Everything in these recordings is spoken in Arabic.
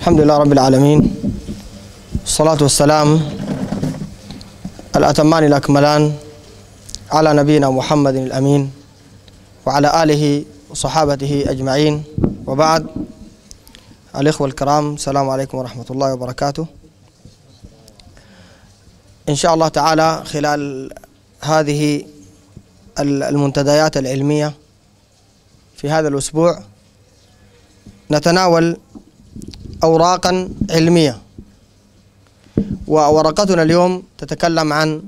الحمد لله رب العالمين الصلاة والسلام الأتمان الأكملان على نبينا محمد الأمين وعلى آله وصحابته أجمعين وبعد الإخوة الكرام السلام عليكم ورحمة الله وبركاته إن شاء الله تعالى خلال هذه المنتديات العلمية في هذا الأسبوع نتناول أوراقا علمية وورقتنا اليوم تتكلم عن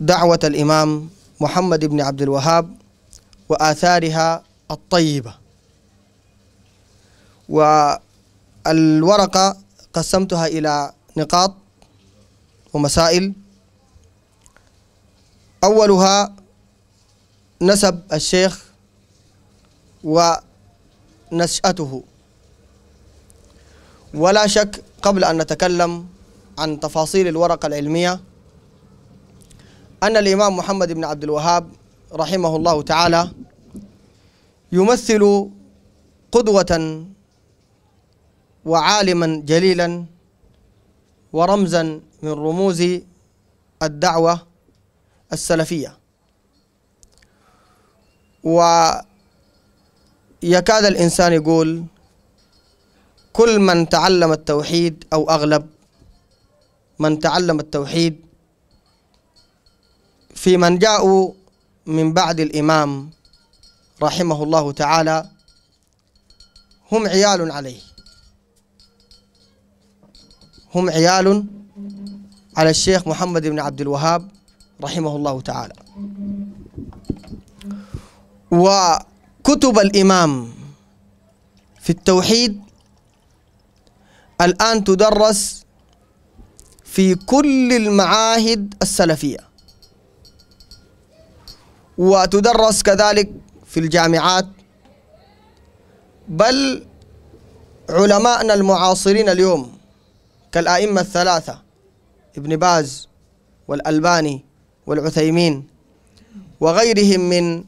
دعوة الإمام محمد بن عبد الوهاب وآثارها الطيبة والورقة قسمتها إلى نقاط ومسائل أولها نسب الشيخ ونشأته ولا شك قبل أن نتكلم عن تفاصيل الورقة العلمية أن الإمام محمد بن عبد الوهاب رحمه الله تعالى يمثل قدوة وعالما جليلا ورمزا من رموز الدعوة السلفية ويكاد الإنسان يقول كل من تعلم التوحيد أو أغلب من تعلم التوحيد في من جاءوا من بعد الإمام رحمه الله تعالى هم عيال عليه هم عيال على الشيخ محمد بن عبد الوهاب رحمه الله تعالى وكتب الإمام في التوحيد الآن تدرس في كل المعاهد السلفية وتدرس كذلك في الجامعات بل علماءنا المعاصرين اليوم كالآئمة الثلاثة ابن باز والألباني والعثيمين وغيرهم من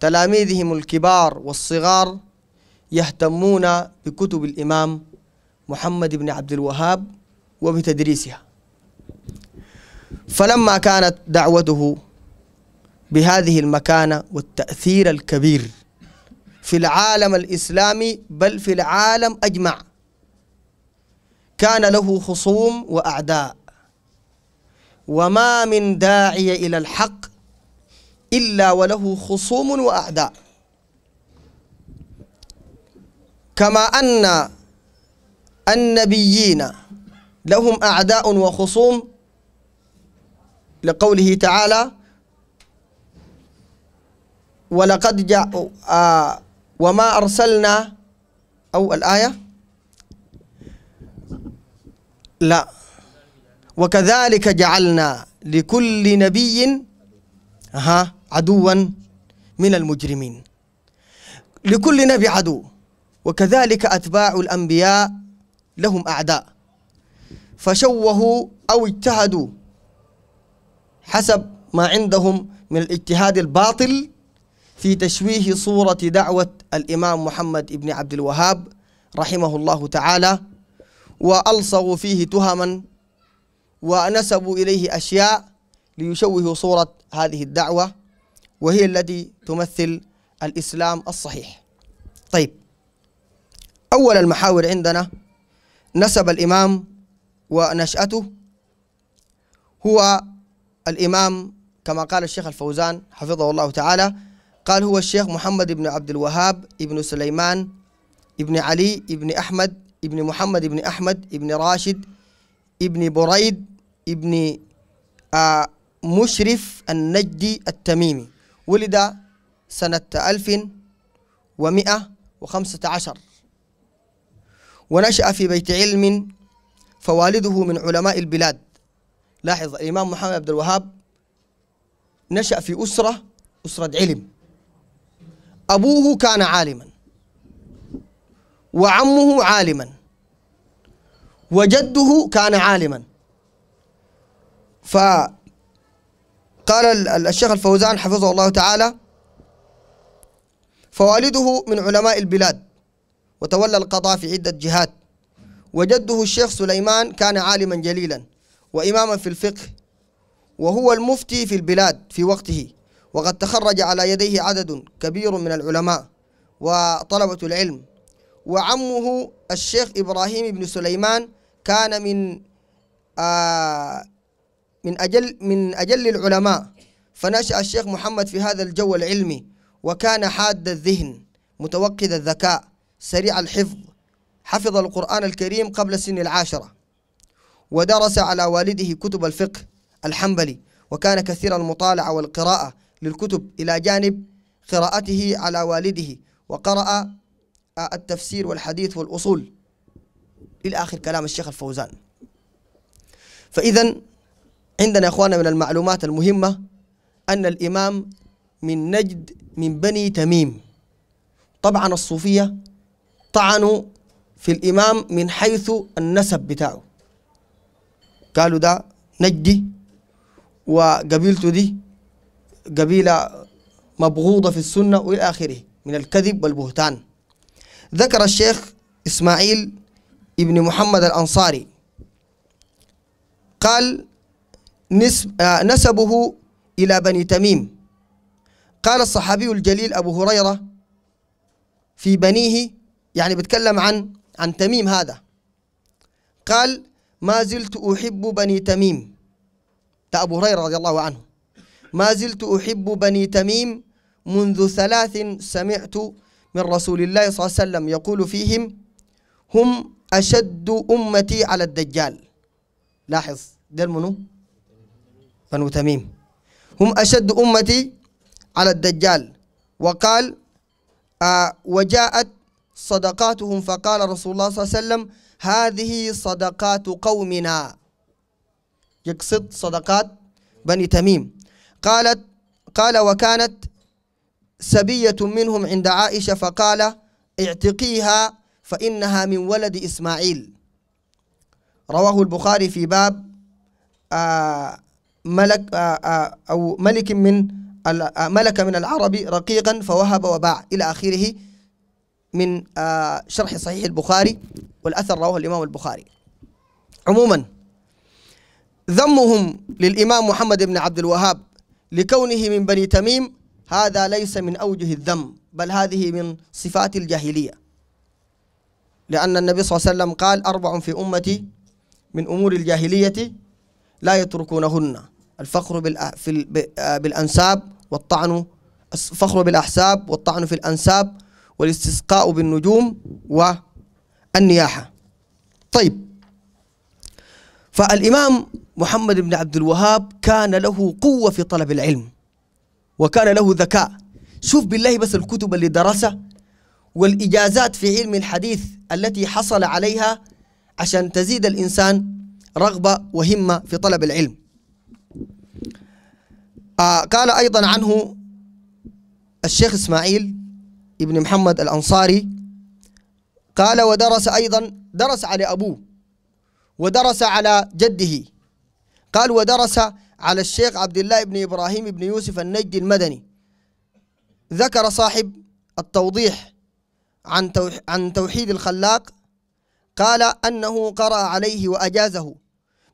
تلاميذهم الكبار والصغار يهتمون بكتب الإمام محمد بن عبد الوهاب وبتدريسها فلما كانت دعوته بهذه المكانة والتأثير الكبير في العالم الإسلامي بل في العالم أجمع كان له خصوم وأعداء وما من داعي إلى الحق إلا وله خصوم وأعداء كما أن النبيين لهم أعداء وخصوم لقوله تعالى ولقد جاء آه وما أرسلنا أو الآية لا وكذلك جعلنا لكل نبي ها عدوا من المجرمين لكل نبي عدو وكذلك أتباع الأنبياء لهم أعداء فشوهوا أو اجتهدوا حسب ما عندهم من الاجتهاد الباطل في تشويه صورة دعوة الإمام محمد بن عبد الوهاب رحمه الله تعالى وألصغوا فيه تهما ونسبوا إليه أشياء ليشوهوا صورة هذه الدعوة وهي التي تمثل الإسلام الصحيح طيب أول المحاور عندنا نسب الإمام ونشأته هو الإمام كما قال الشيخ الفوزان حفظه الله تعالى قال هو الشيخ محمد بن عبد الوهاب ابن سليمان ابن علي ابن أحمد ابن محمد ابن أحمد ابن راشد ابن بريد ابن آه، مشرف النجدي التميمي ولد سنة 1115 ونشأ في بيت علم فوالده من علماء البلاد لاحظ الإمام محمد عبد الوهاب نشأ في أسرة أسرة علم أبوه كان عالما وعمه عالما وجده كان عالما فقال الشيخ الفوزان حفظه الله تعالى فوالده من علماء البلاد وتولى القضاء في عدة جهات وجده الشيخ سليمان كان عالما جليلا وإماما في الفقه وهو المفتي في البلاد في وقته وقد تخرج على يديه عدد كبير من العلماء وطلبة العلم وعمه الشيخ إبراهيم بن سليمان كان من آه من أجل من أجل العلماء فنشأ الشيخ محمد في هذا الجو العلمي وكان حاد الذهن متوقد الذكاء سريع الحفظ حفظ القرآن الكريم قبل سن العاشرة ودرس على والده كتب الفقه الحنبلي وكان كثير المطالعة والقراءة للكتب إلى جانب قراءته على والده وقرأ آه، التفسير والحديث والأصول إلى آخر كلام الشيخ الفوزان فإذا عندنا يا إخوانا من المعلومات المهمة أن الإمام من نجد من بني تميم طبعا الصوفية طعنوا في الإمام من حيث النسب بتاعه قالوا ده نجدي وقبيلته دي قبيلة مبغوضة في السنة وإلى آخره من الكذب والبهتان ذكر الشيخ إسماعيل ابن محمد الأنصاري قال نسب آه، نسبه إلى بني تميم قال الصحابي الجليل أبو هريرة في بنيه يعني بتكلم عن عن تميم هذا قال ما زلت أحب بني تميم ده أبو هريرة رضي الله عنه ما زلت أحب بني تميم منذ ثلاث سمعت من رسول الله صلى الله عليه وسلم يقول فيهم هم أشد أمتي على الدجال لاحظ دل منو بنو تميم هم أشد أمتي على الدجال وقال آه وجاءت صدقاتهم فقال رسول الله صلى الله عليه وسلم هذه صدقات قومنا يقصد صدقات بني تميم قالت قال وكانت سبية منهم عند عائشة فقال اعتقيها فإنها من ولد إسماعيل رواه البخاري في باب آه، ملك آه، آه، أو ملك من ملك من العرب رقيقا فوهب وباع إلى آخره من آه، شرح صحيح البخاري والأثر رواه الإمام البخاري عموما ذمهم للإمام محمد بن عبد الوهاب لكونه من بني تميم هذا ليس من أوجه الذم بل هذه من صفات الجاهلية لأن النبي صلى الله عليه وسلم قال أربع في أمتي من أمور الجاهلية لا يتركونهن الفخر آه، بالأنساب والطعن الفخر بالأحساب والطعن في الأنساب والاستسقاء بالنجوم والنياحة طيب فالإمام محمد بن عبد الوهاب كان له قوة في طلب العلم وكان له ذكاء شوف بالله بس الكتب اللي درسها والإجازات في علم الحديث التي حصل عليها عشان تزيد الإنسان رغبة وهمة في طلب العلم آه قال أيضا عنه الشيخ إسماعيل ابن محمد الأنصاري قال ودرس أيضا درس على أبوه ودرس على جده قال ودرس على الشيخ عبد الله بن إبراهيم بن يوسف النجدي المدني ذكر صاحب التوضيح عن عن توحيد الخلاق قال أنه قرأ عليه وأجازه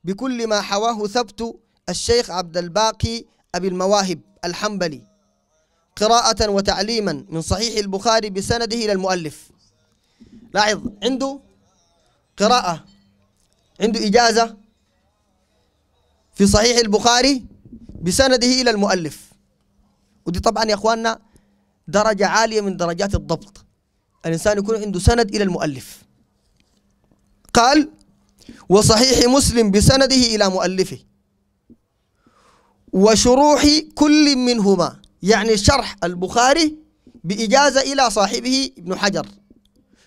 بكل ما حواه ثبت الشيخ عبد الباقي أبي المواهب الحنبلي قراءة وتعليما من صحيح البخاري بسنده إلى المؤلف لاحظ عنده قراءة عنده إجازة في صحيح البخاري بسنده إلى المؤلف ودي طبعا يا أخواننا درجة عالية من درجات الضبط الإنسان يكون عنده سند إلى المؤلف قال وصحيح مسلم بسنده إلى مؤلفه وشروح كل منهما يعني شرح البخاري بإجازة إلى صاحبه ابن حجر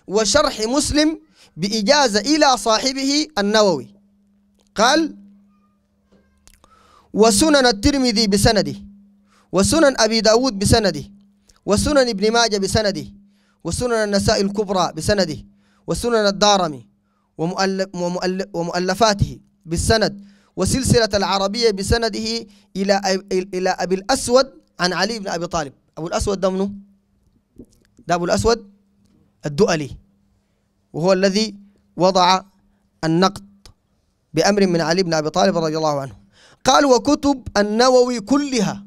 وشرح مسلم بإجازة إلى صاحبه النووي قال وسنن الترمذي بسنده وسنن أبي داود بسنده وسنن ابن ماجه بسنده وسنن النساء الكبرى بسنده وسنن الدارمي ومؤلف ومؤلفاته بالسند وسلسلة العربية بسنده إلى إلى أبي الأسود عن علي بن ابي طالب ابو الاسود ده منه ده ابو الاسود الدؤلي وهو الذي وضع النقد بامر من علي بن ابي طالب رضي الله عنه قال وكتب النووي كلها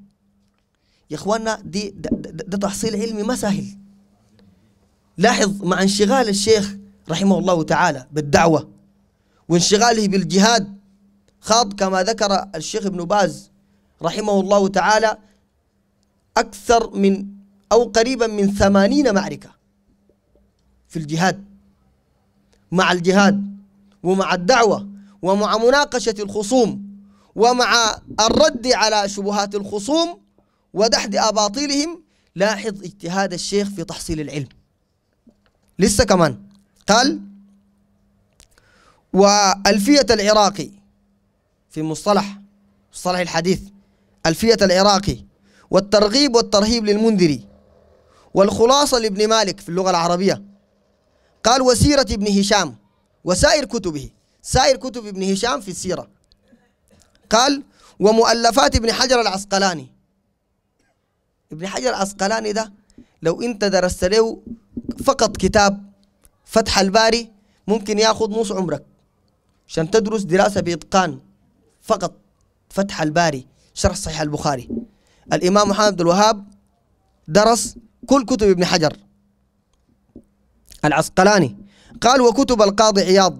يا اخواننا دي ده, ده تحصيل علمي ما سهل لاحظ مع انشغال الشيخ رحمه الله تعالى بالدعوه وانشغاله بالجهاد خاض كما ذكر الشيخ ابن باز رحمه الله تعالى أكثر من أو قريبا من ثمانين معركة في الجهاد مع الجهاد ومع الدعوة ومع مناقشة الخصوم ومع الرد على شبهات الخصوم ودحد أباطيلهم لاحظ اجتهاد الشيخ في تحصيل العلم لسه كمان قال وألفية العراقي في مصطلح مصطلح الحديث ألفية العراقي والترغيب والترهيب للمنذري والخلاصة لابن مالك في اللغة العربية قال وسيرة ابن هشام وسائر كتبه سائر كتب ابن هشام في السيرة قال ومؤلفات ابن حجر العسقلاني ابن حجر العسقلاني ده لو انت درست له فقط كتاب فتح الباري ممكن ياخذ نص عمرك عشان تدرس دراسة بإتقان فقط فتح الباري شرح صحيح البخاري الإمام محمد بن الوهاب درس كل كتب ابن حجر العسقلاني قال وكتب القاضي عياض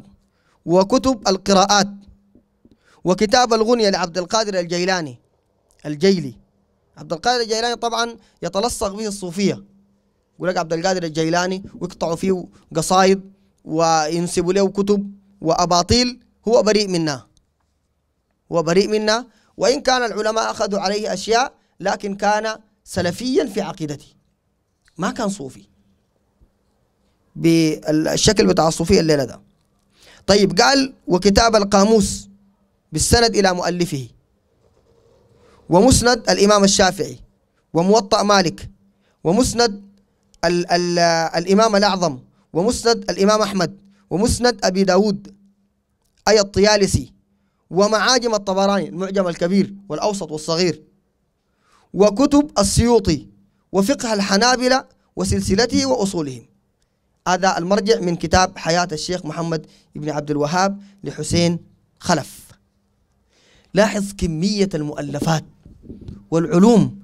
وكتب القراءات وكتاب الغنية لعبد القادر الجيلاني الجيلي عبد القادر الجيلاني طبعا يتلصق به الصوفية يقول لك عبد القادر الجيلاني ويقطعوا فيه قصايد وينسبوا له كتب وأباطيل هو بريء منا هو بريء منا وإن كان العلماء أخذوا عليه أشياء لكن كان سلفيا في عقيدته ما كان صوفي بالشكل بتاع الصوفية الليلة ده طيب قال وكتاب القاموس بالسند إلى مؤلفه ومسند الإمام الشافعي وموطأ مالك ومسند الـ الـ الإمام الأعظم ومسند الإمام أحمد ومسند أبي داود أي الطيالسي ومعاجم الطبراني المعجم الكبير والأوسط والصغير وكتب السيوطي وفقه الحنابلة وسلسلته وأصولهم هذا المرجع من كتاب حياة الشيخ محمد بن عبد الوهاب لحسين خلف لاحظ كمية المؤلفات والعلوم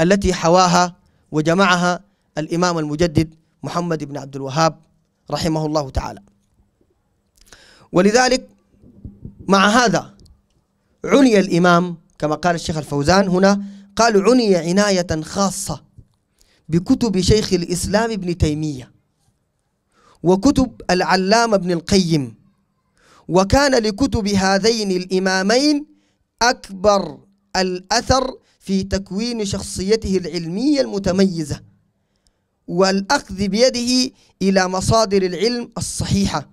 التي حواها وجمعها الإمام المجدد محمد بن عبد الوهاب رحمه الله تعالى ولذلك مع هذا عني الإمام كما قال الشيخ الفوزان هنا قالوا عني عناية خاصة بكتب شيخ الإسلام ابن تيمية وكتب العلامة ابن القيم وكان لكتب هذين الإمامين أكبر الأثر في تكوين شخصيته العلمية المتميزة والأخذ بيده إلى مصادر العلم الصحيحة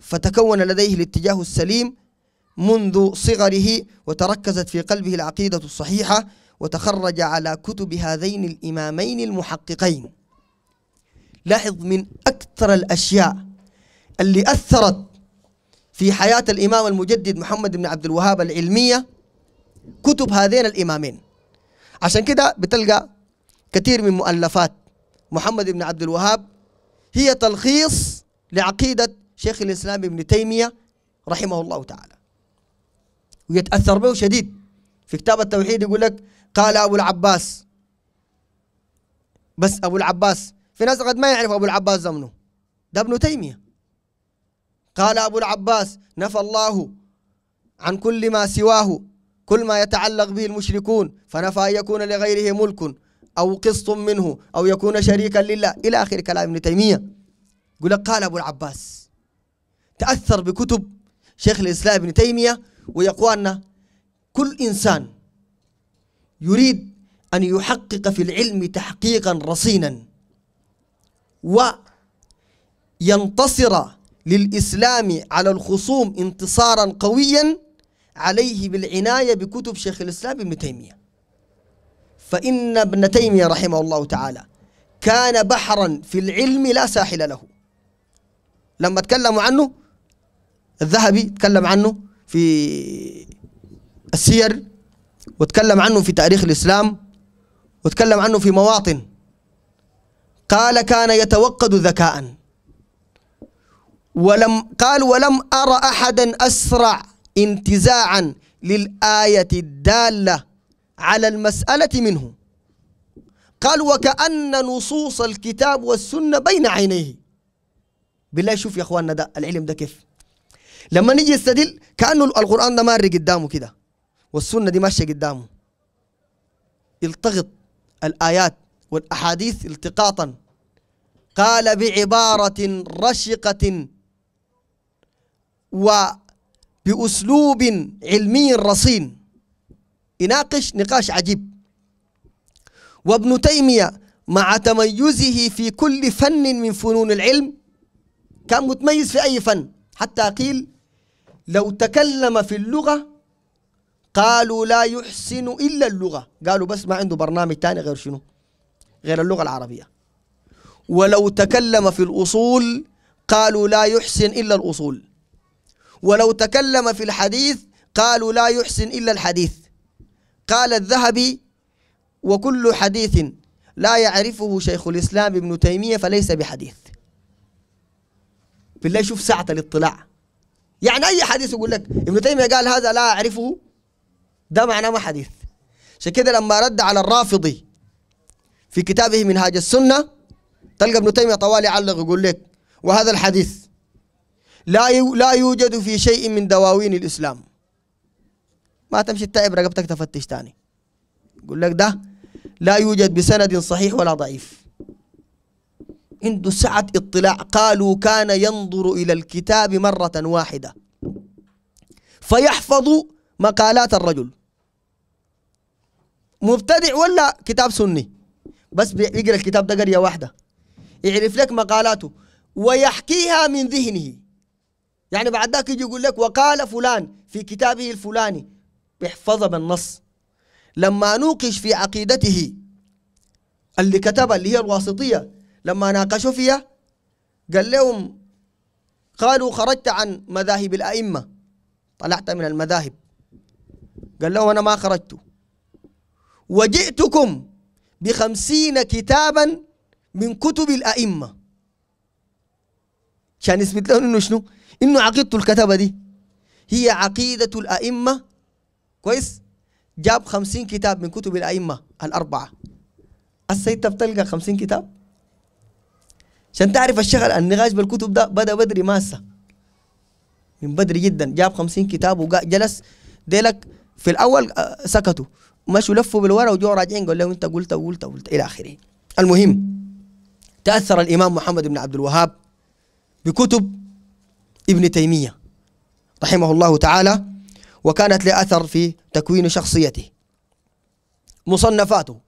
فتكون لديه الاتجاه السليم منذ صغره وتركزت في قلبه العقيدة الصحيحة وتخرج على كتب هذين الإمامين المحققين لاحظ من أكثر الأشياء اللي أثرت في حياة الإمام المجدد محمد بن عبد الوهاب العلمية كتب هذين الإمامين عشان كده بتلقى كثير من مؤلفات محمد بن عبد الوهاب هي تلخيص لعقيدة شيخ الإسلام ابن تيمية رحمه الله تعالى ويتأثر به شديد في كتاب التوحيد يقول لك قال أبو العباس بس أبو العباس في ناس قد ما يعرف أبو العباس زمنه ده ابن تيمية قال أبو العباس نفى الله عن كل ما سواه كل ما يتعلق به المشركون فنفى أن يكون لغيره ملك أو قسط منه أو يكون شريكا لله إلى آخر كلام ابن تيمية يقول قال أبو العباس تأثر بكتب شيخ الإسلام ابن تيمية ويقوانا كل إنسان يريد أن يحقق في العلم تحقيقا رصينا وينتصر للإسلام على الخصوم انتصارا قويا عليه بالعناية بكتب شيخ الإسلام ابن تيمية فإن ابن تيمية رحمه الله تعالى كان بحرا في العلم لا ساحل له لما تكلموا عنه الذهبي تكلم عنه في السير وتكلم عنه في تاريخ الإسلام وتكلم عنه في مواطن قال كان يتوقد ذكاء ولم قال ولم أرى أحدا أسرع انتزاعا للآية الدالة على المسألة منه قال وكأن نصوص الكتاب والسنة بين عينيه بالله شوف يا اخواننا ده العلم ده كيف لما نيجي نستدل كأنه القرآن ده ماري قدامه كده والسنة دي ماشية قدامه التقط الآيات والأحاديث التقاطا قال بعبارة رشقة وبأسلوب علمي رصين يناقش نقاش عجيب وابن تيمية مع تميزه في كل فن من فنون العلم كان متميز في أي فن حتى قيل لو تكلم في اللغة قالوا لا يحسن إلا اللغة قالوا بس ما عنده برنامج ثاني غير شنو غير اللغة العربية ولو تكلم في الأصول قالوا لا يحسن إلا الأصول ولو تكلم في الحديث قالوا لا يحسن إلا الحديث قال الذهبي وكل حديث لا يعرفه شيخ الإسلام ابن تيمية فليس بحديث بالله شوف ساعة الاطلاع يعني أي حديث يقول لك ابن تيمية قال هذا لا أعرفه ده معناه ما حديث عشان كده لما رد على الرافضي في كتابه منهاج السنه تلقى ابن تيميه طوال يعلق يقول لك وهذا الحديث لا لا يوجد في شيء من دواوين الاسلام ما تمشي تتعب رقبتك تفتش ثاني يقول لك ده لا يوجد بسند صحيح ولا ضعيف عنده سعة اطلاع قالوا كان ينظر إلى الكتاب مرة واحدة فيحفظ مقالات الرجل مبتدع ولا كتاب سني بس بيقرا الكتاب ده قريه واحده يعرف لك مقالاته ويحكيها من ذهنه يعني بعد ذاك يجي يقول لك وقال فلان في كتابه الفلاني بيحفظها بالنص لما نوقش في عقيدته اللي كتبها اللي هي الواسطية لما ناقشوا فيها قال لهم قالوا خرجت عن مذاهب الأئمة طلعت من المذاهب قال له أنا ما خرجت وجئتكم بخمسين كتابا من كتب الأئمة عشان يثبت لهم إنه شنو؟ إنه عقيدة الكتابة دي هي عقيدة الأئمة كويس؟ جاب خمسين كتاب من كتب الأئمة الأربعة السيد تبتلقى خمسين كتاب عشان تعرف الشغل النقاش بالكتب ده بدأ بدري ماسة من بدري جدا جاب خمسين كتاب وجلس ديلك في الأول آه، سكتوا ومشوا لفوا بالورا وجوا راجعين قال له انت قلت وقلت وقلت الى اخره المهم تاثر الامام محمد بن عبد الوهاب بكتب ابن تيميه رحمه الله تعالى وكانت له اثر في تكوين شخصيته مصنفاته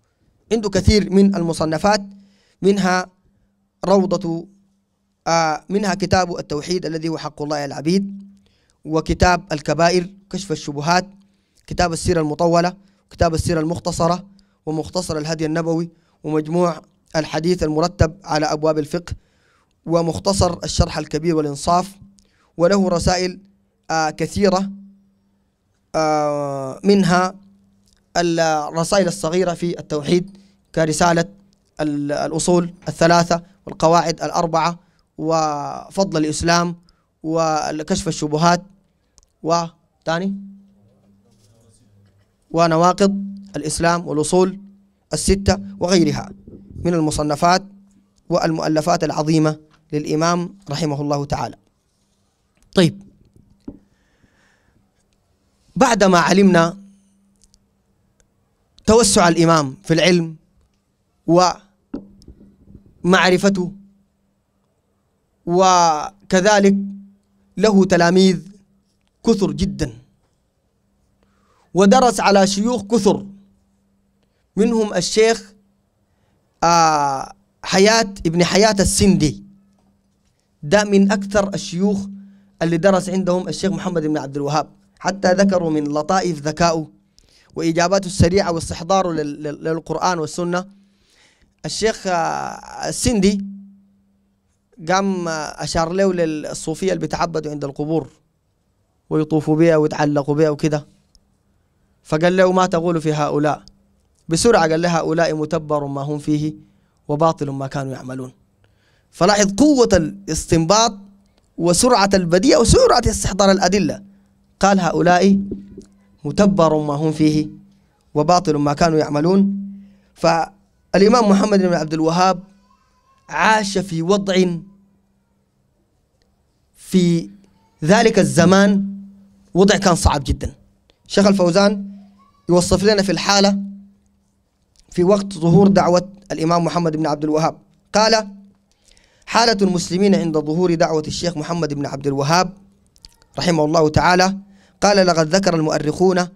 عنده كثير من المصنفات منها روضة آه منها كتاب التوحيد الذي هو حق الله العبيد وكتاب الكبائر كشف الشبهات كتاب السيرة المطولة كتاب السيرة المختصرة ومختصر الهدي النبوي ومجموع الحديث المرتب على أبواب الفقه ومختصر الشرح الكبير والإنصاف وله رسائل آه، كثيرة آه، منها الرسائل الصغيرة في التوحيد كرسالة الأصول الثلاثة والقواعد الأربعة وفضل الإسلام وكشف الشبهات وثاني ونواقض الإسلام والأصول الستة وغيرها من المصنفات والمؤلفات العظيمة للإمام رحمه الله تعالى طيب بعدما علمنا توسع الإمام في العلم ومعرفته وكذلك له تلاميذ كثر جدا ودرس على شيوخ كثر منهم الشيخ آه حياة ابن حياة السندي ده من أكثر الشيوخ اللي درس عندهم الشيخ محمد بن عبد الوهاب حتى ذكروا من لطائف ذكائه وإجاباته السريعة واستحضاره للقرآن والسنة الشيخ آه، السندي قام آه، أشار له للصوفية اللي بيتعبدوا عند القبور ويطوفوا بها ويتعلقوا بها وكده فقال له ما تقول في هؤلاء بسرعة قال له هؤلاء متبر ما هم فيه وباطل ما كانوا يعملون فلاحظ قوة الاستنباط وسرعة البديع وسرعة استحضار الأدلة قال هؤلاء متبر ما هم فيه وباطل ما كانوا يعملون فالإمام محمد بن عبد الوهاب عاش في وضع في ذلك الزمان وضع كان صعب جدا شيخ الفوزان يوصف لنا في الحالة في وقت ظهور دعوة الإمام محمد بن عبد الوهاب قال حالة المسلمين عند ظهور دعوة الشيخ محمد بن عبد الوهاب رحمه الله تعالى قال لقد ذكر المؤرخون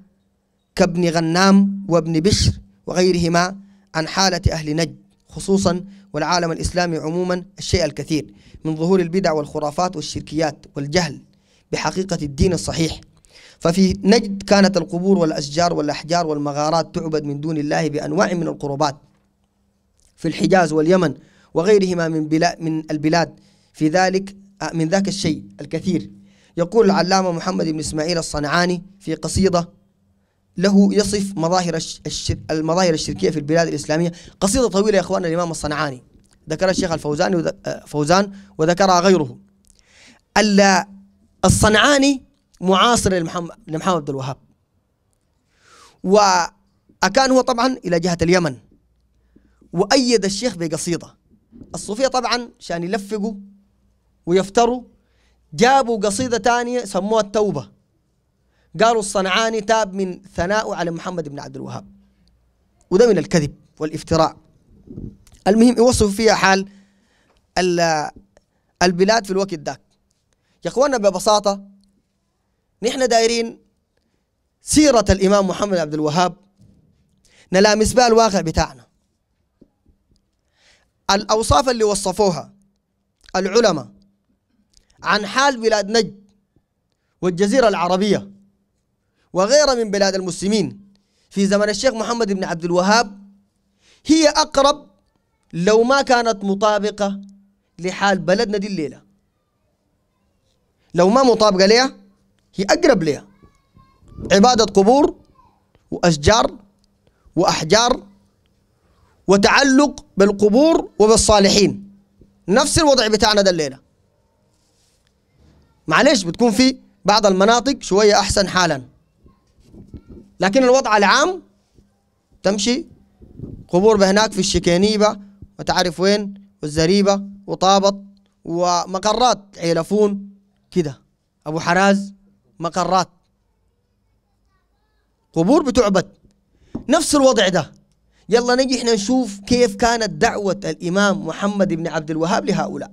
كابن غنام وابن بشر وغيرهما عن حالة أهل نجد خصوصا والعالم الإسلامي عموما الشيء الكثير من ظهور البدع والخرافات والشركيات والجهل بحقيقة الدين الصحيح ففي نجد كانت القبور والأشجار والأحجار والمغارات تعبد من دون الله بأنواع من القربات في الحجاز واليمن وغيرهما من, بلاد من البلاد في ذلك آه، من ذاك الشيء الكثير يقول العلامة محمد بن إسماعيل الصنعاني في قصيدة له يصف مظاهر الشر... المظاهر الشركية في البلاد الإسلامية قصيدة طويلة يا إخوان الإمام الصنعاني ذكر الشيخ الفوزاني آه، فوزان وذكرها غيره الصنعاني معاصر لمحمد لمحمد عبد الوهاب وكان هو طبعا إلى جهة اليمن وأيد الشيخ بقصيدة الصوفية طبعا عشان يلفقوا ويفتروا جابوا قصيدة ثانيه سموها التوبة قالوا الصنعاني تاب من ثنائه على محمد بن عبد الوهاب وده من الكذب والافتراء المهم يوصف فيها حال البلاد في الوقت ذاك يا اخوانا ببساطه نحن دايرين سيرة الإمام محمد عبد الوهاب نلامس بها الواقع بتاعنا الأوصاف اللي وصفوها العلماء عن حال بلاد نجد والجزيرة العربية وغيرها من بلاد المسلمين في زمن الشيخ محمد بن عبد الوهاب هي أقرب لو ما كانت مطابقة لحال بلدنا دي الليلة لو ما مطابقة ليها هي أقرب لها عبادة قبور وأشجار وأحجار وتعلق بالقبور وبالصالحين نفس الوضع بتاعنا ده الليلة معلش بتكون في بعض المناطق شوية أحسن حالا لكن الوضع العام تمشي قبور بهناك في الشكينيبة وتعرف وين والزريبة وطابط ومقرات عيلفون كده أبو حراز مقرات قبور بتعبد نفس الوضع ده يلا نجي احنا نشوف كيف كانت دعوة الإمام محمد بن عبد الوهاب لهؤلاء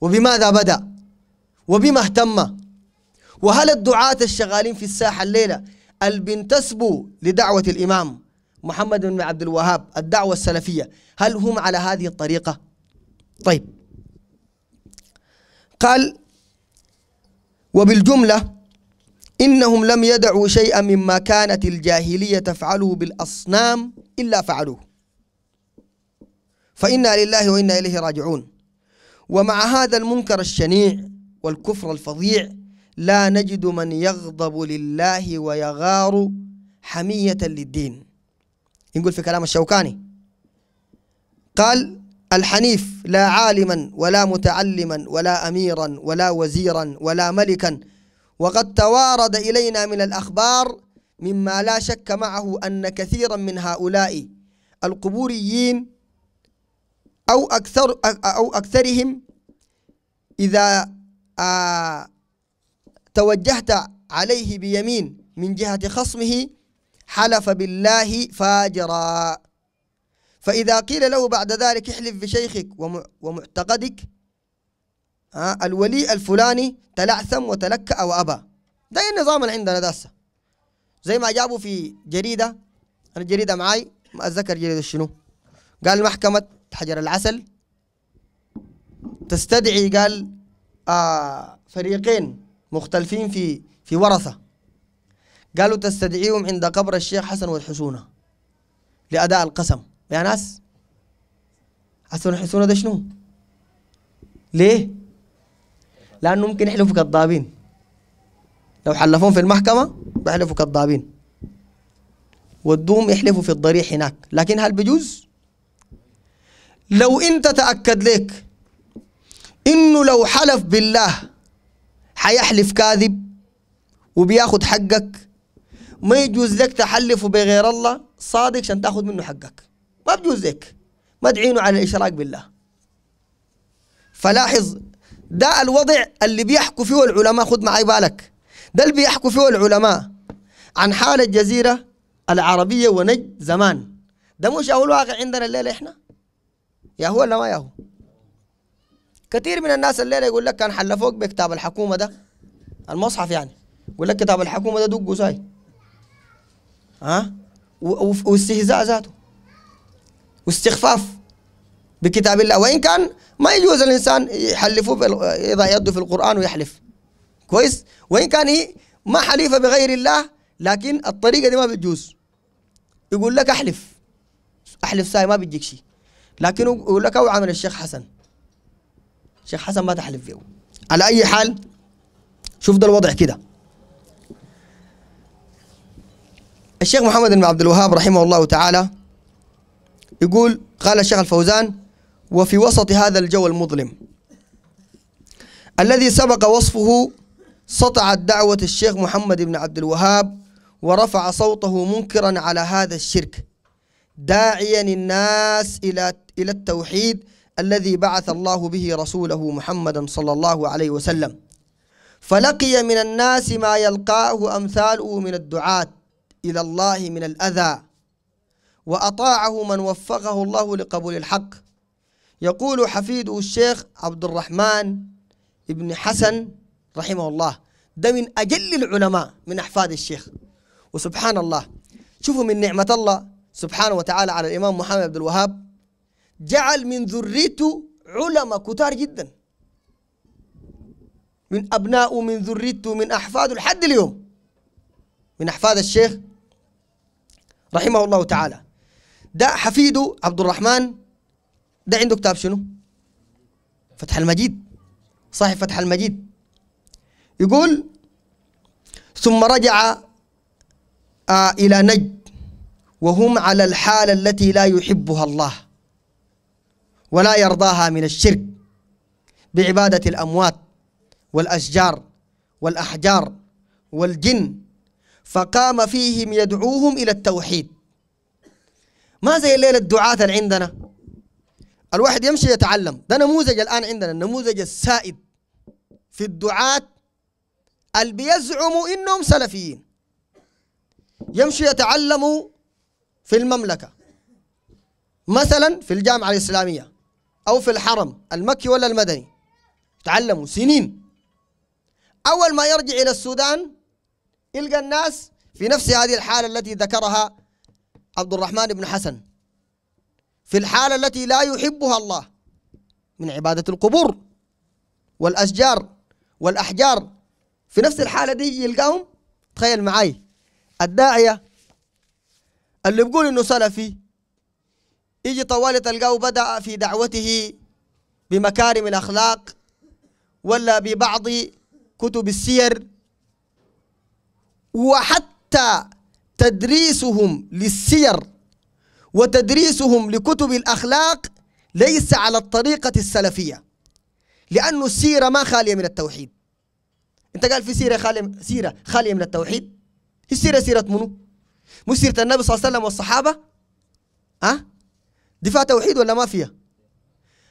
وبماذا بدأ وبما اهتم وهل الدعاة الشغالين في الساحة الليلة البنتسبوا لدعوة الإمام محمد بن عبد الوهاب الدعوة السلفية هل هم على هذه الطريقة؟ طيب قال وبالجملة إنهم لم يدعوا شيئا مما كانت الجاهلية تفعله بالأصنام إلا فعلوه فإنا لله وإنا إليه راجعون ومع هذا المنكر الشنيع والكفر الفظيع لا نجد من يغضب لله ويغار حمية للدين يقول في كلام الشوكاني قال الحنيف لا عالما ولا متعلما ولا اميرا ولا وزيرا ولا ملكا وقد توارد الينا من الاخبار مما لا شك معه ان كثيرا من هؤلاء القبوريين او اكثر او اكثرهم اذا آه توجهت عليه بيمين من جهه خصمه حلف بالله فاجرا فإذا قيل له بعد ذلك احلف بشيخك ومعتقدك الولي الفلاني تلعثم وتلكأ وأبى ده النظام اللي عندنا داسة زي ما جابوا في جريدة أنا الجريدة معاي ما أتذكر جريدة شنو قال محكمة حجر العسل تستدعي قال آه فريقين مختلفين في في ورثة قالوا تستدعيهم عند قبر الشيخ حسن والحسونة لأداء القسم يا ناس حسون حسون هذا شنو ليه لانه ممكن يحلفوا كذابين لو حلفون في المحكمه بيحلفوا كذابين ودوهم يحلفوا في الضريح هناك لكن هل بجوز لو انت تاكد لك انه لو حلف بالله حيحلف كاذب وبياخذ حقك ما يجوز لك تحلفه بغير الله صادق عشان تاخذ منه حقك ما بجوز ذيك ما تعينه على الإشراك بالله فلاحظ ده الوضع اللي بيحكوا فيه العلماء خذ معي بالك ده اللي بيحكوا فيه العلماء عن حال الجزيرة العربية ونجد زمان ده مش هو الواقع عندنا الليلة إحنا يا هو ولا ما يا هو كثير من الناس الليلة يقول لك كان حل فوق بكتاب الحكومة ده المصحف يعني يقول لك كتاب الحكومة ده دقه ساي ها واستهزاء ذاته واستخفاف بكتاب الله وإن كان ما يجوز الإنسان يحلفه يضع يده في القرآن ويحلف كويس وإن كان هي إيه، ما حليفة بغير الله لكن الطريقة دي ما بتجوز يقول لك أحلف أحلف ساي ما بيجيك شيء لكن يقول لك أوعى من الشيخ حسن الشيخ حسن ما تحلف فيه على أي حال شوف ده الوضع كده الشيخ محمد بن عبد الوهاب رحمه الله تعالى يقول قال الشيخ الفوزان وفي وسط هذا الجو المظلم الذي سبق وصفه سطعت دعوة الشيخ محمد بن عبد الوهاب ورفع صوته منكرا على هذا الشرك داعيا الناس إلى إلى التوحيد الذي بعث الله به رسوله محمدا صلى الله عليه وسلم فلقي من الناس ما يلقاه أمثاله من الدعاة إلى الله من الأذى وأطاعه من وفقه الله لقبول الحق يقول حفيده الشيخ عبد الرحمن ابن حسن رحمه الله ده من أجل العلماء من أحفاد الشيخ وسبحان الله شوفوا من نعمة الله سبحانه وتعالى على الإمام محمد عبد الوهاب جعل من ذريته علماء كتار جدا من أبنائه من ذريته من أحفاده لحد اليوم من أحفاد الشيخ رحمه الله تعالى ده حفيده عبد الرحمن ده عنده كتاب شنو فتح المجيد صاحب فتح المجيد يقول ثم رجع آه إلى نجد وهم على الحال التي لا يحبها الله ولا يرضاها من الشرك بعبادة الأموات والأشجار والأحجار والجن فقام فيهم يدعوهم إلى التوحيد ما زي الليلة الدعاة اللي عندنا الواحد يمشي يتعلم ده نموذج الآن عندنا النموذج السائد في الدعاة اللي بيزعموا إنهم سلفيين يمشوا يتعلموا في المملكة مثلا في الجامعة الإسلامية أو في الحرم المكي ولا المدني تعلموا سنين أول ما يرجع إلى السودان يلقى الناس في نفس هذه الحالة التي ذكرها عبد الرحمن بن حسن في الحالة التي لا يحبها الله من عبادة القبور والأشجار والأحجار في نفس الحالة دي يلقاهم تخيل معاي الداعية اللي بيقول إنه سلفي يجي طوال تلقاه بدأ في دعوته بمكارم الأخلاق ولا ببعض كتب السير وحتى تدريسهم للسير وتدريسهم لكتب الأخلاق ليس على الطريقة السلفية لأن السيرة ما خالية من التوحيد أنت قال في سيرة خالية, سيرة خالية من التوحيد السيرة سيرة منو مش سيرة النبي صلى الله عليه وسلم والصحابة أه؟ دفاع توحيد ولا ما فيها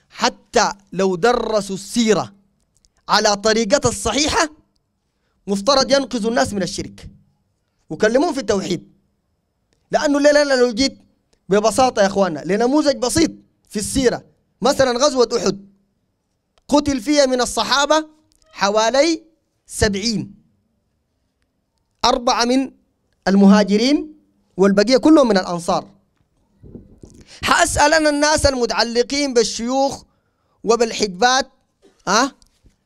حتى لو درسوا السيرة على طريقتها الصحيحة مفترض ينقذ الناس من الشرك وكلموهم في التوحيد لانه الليله انا لو جيت ببساطه يا اخواننا لنموذج بسيط في السيره مثلا غزوه احد قتل فيها من الصحابه حوالي سبعين أربعة من المهاجرين والبقية كلهم من الأنصار حأسأل أنا الناس المتعلقين بالشيوخ وبالحجبات أه؟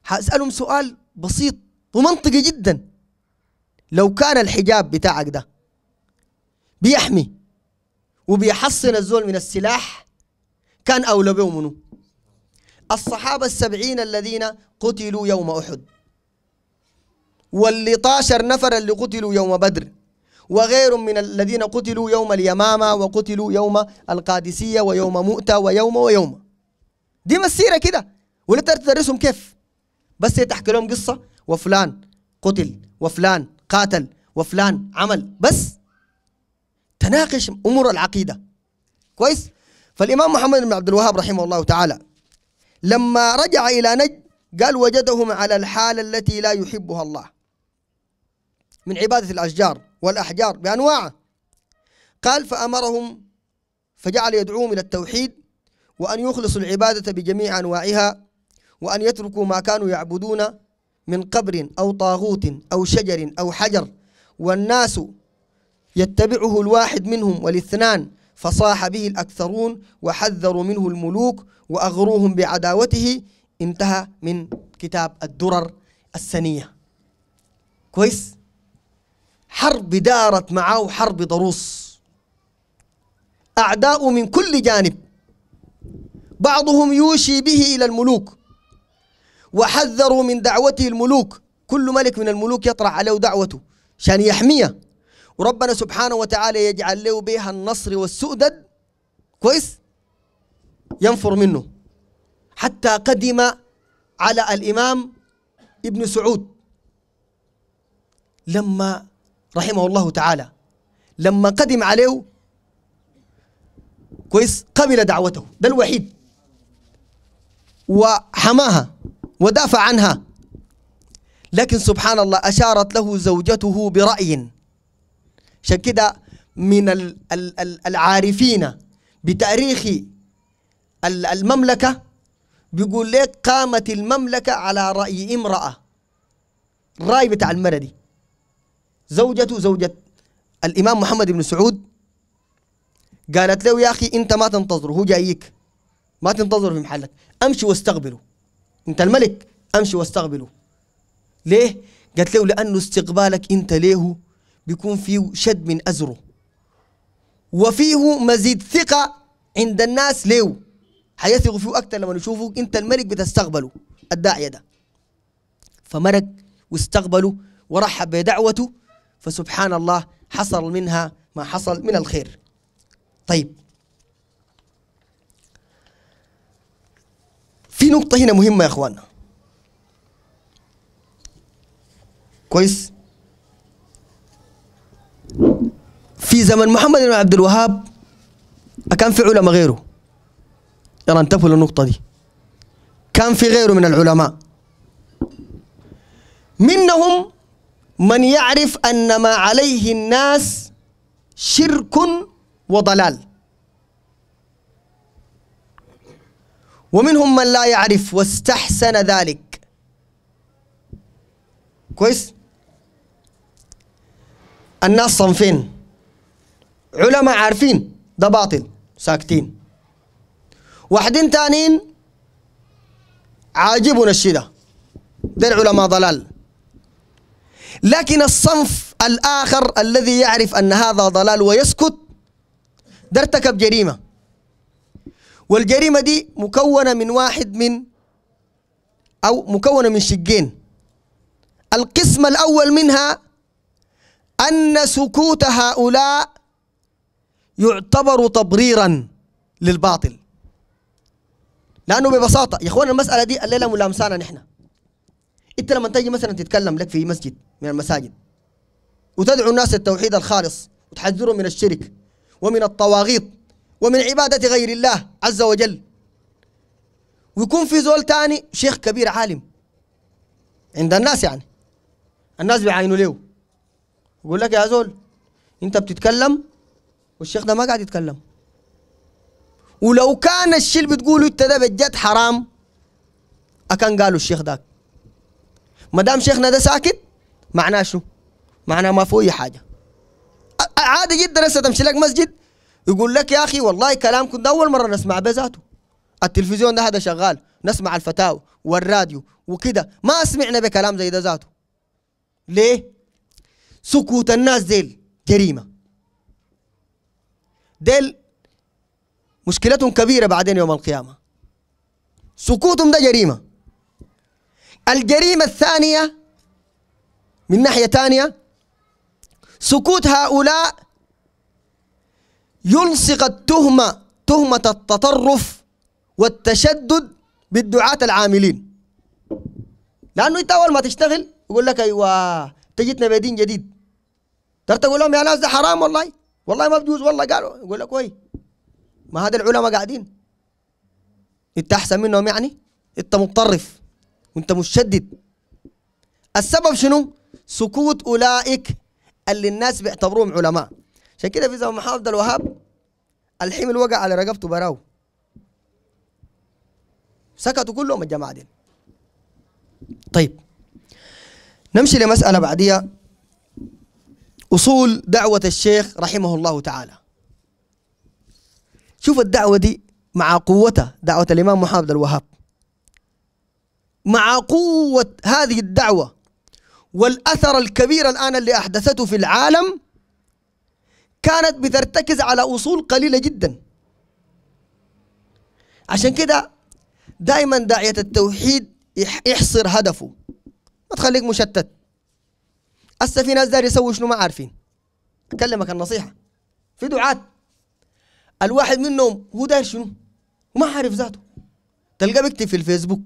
حأسألهم سؤال بسيط ومنطقي جدا لو كان الحجاب بتاعك ده بيحمي وبيحصن الزول من السلاح كان أولى منه الصحابة السبعين الذين قتلوا يوم أحد واللي نفر اللي قتلوا يوم بدر وغير من الذين قتلوا يوم اليمامة وقتلوا يوم القادسية ويوم مؤتة ويوم ويوم دي مسيرة كده ولا تدرسهم كيف بس تحكي لهم قصة وفلان قتل وفلان قاتل وفلان عمل بس تناقش امور العقيده كويس فالامام محمد بن عبد الوهاب رحمه الله تعالى لما رجع الى نجد قال وجدهم على الحاله التي لا يحبها الله من عباده الاشجار والاحجار بانواعه قال فامرهم فجعل يدعوهم الى التوحيد وان يخلصوا العباده بجميع انواعها وان يتركوا ما كانوا يعبدون من قبر أو طاغوت أو شجر أو حجر والناس يتبعه الواحد منهم والاثنان فصاح به الأكثرون وحذروا منه الملوك وأغروهم بعداوته انتهى من كتاب الدرر السنية كويس حرب دارت معه حرب ضروس أعداء من كل جانب بعضهم يوشي به إلى الملوك وحذروا من دعوته الملوك كل ملك من الملوك يطرح عليه دعوته عشان يحميه وربنا سبحانه وتعالى يجعل له بها النصر والسؤدد كويس ينفر منه حتى قدم على الإمام ابن سعود لما رحمه الله تعالى لما قدم عليه كويس قبل دعوته ده الوحيد وحماها ودافع عنها لكن سبحان الله أشارت له زوجته برأي عشان كده من العارفين بتاريخ المملكة بيقول لك قامت المملكة على رأي امرأة الرأي بتاع المردي زوجته زوجة الإمام محمد بن سعود قالت له يا أخي أنت ما تنتظره هو جايك ما تنتظر في محلك أمشي واستقبله انت الملك امشي واستقبله ليه قالت له لانه استقبالك انت ليه بيكون فيه شد من ازره وفيه مزيد ثقه عند الناس ليه حيثقوا فيه اكثر لما يشوفوك انت الملك بتستقبله الداعيه ده فمرق واستقبله ورحب بدعوته فسبحان الله حصل منها ما حصل من الخير طيب في نقطة هنا مهمة يا اخوانا كويس في زمن محمد بن عبد الوهاب كان في علماء غيره يلا انتبهوا للنقطة دي كان في غيره من العلماء منهم من يعرف أن ما عليه الناس شرك وضلال ومنهم من لا يعرف واستحسن ذلك كويس الناس صنفين علماء عارفين ده باطل ساكتين واحدين تانين عاجبنا الشي ده ده العلماء ضلال لكن الصنف الآخر الذي يعرف أن هذا ضلال ويسكت ده ارتكب جريمة والجريمة دي مكونة من واحد من أو مكونة من شقين القسم الأول منها أن سكوت هؤلاء يعتبر تبريرا للباطل لأنه ببساطة يا إخوان المسألة دي الليلة ملامسانا نحن أنت لما تجي مثلا تتكلم لك في مسجد من المساجد وتدعو الناس للتوحيد الخالص وتحذرهم من الشرك ومن الطواغيط ومن عبادة غير الله عز وجل ويكون في زول تاني شيخ كبير عالم عند الناس يعني الناس بيعاينوا له يقول لك يا زول انت بتتكلم والشيخ ده ما قاعد يتكلم ولو كان الشيء اللي بتقوله انت ده بجد حرام اكن قالوا الشيخ ده ما دام شيخنا ده ساكت معناه شو؟ معناه ما فيه اي حاجه عادي جدا هسه تمشي لك مسجد يقول لك يا اخي والله كلامكم ده اول مره نسمع بذاته التلفزيون ده هذا شغال نسمع الفتاوى والراديو وكده ما سمعنا بكلام زي ده ذاته ليه سكوت الناس ديل جريمه ديل مشكلتهم كبيره بعدين يوم القيامه سكوتهم ده جريمه الجريمه الثانيه من ناحيه ثانيه سكوت هؤلاء يلصق التهمة تهمة التطرف والتشدد بالدعاة العاملين لأنه أنت أول ما تشتغل يقول لك أيوه تجدنا بدين جديد تقول لهم يا ناس ده حرام والله والله ما بجوز والله قالوا يقول لك وي ما هذا العلماء قاعدين انت احسن منهم يعني انت متطرف وانت متشدد السبب شنو سكوت اولئك اللي الناس بيعتبروهم علماء عشان كده في زمن محافظ الوهاب الحمل وقع على رقبته براو سكتوا كلهم الجماعه دي طيب نمشي لمساله بعديها اصول دعوه الشيخ رحمه الله تعالى شوف الدعوه دي مع قوتها دعوه الامام محمد الوهاب مع قوه هذه الدعوه والاثر الكبير الان اللي احدثته في العالم كانت بترتكز على أصول قليلة جدا عشان كده دائما داعية التوحيد يحصر هدفه ما تخليك مشتت هسه في ناس داير يسوي شنو ما عارفين اكلمك النصيحه في دعاة الواحد منهم هو داير شنو وما عارف ذاته تلقاه بيكتب في الفيسبوك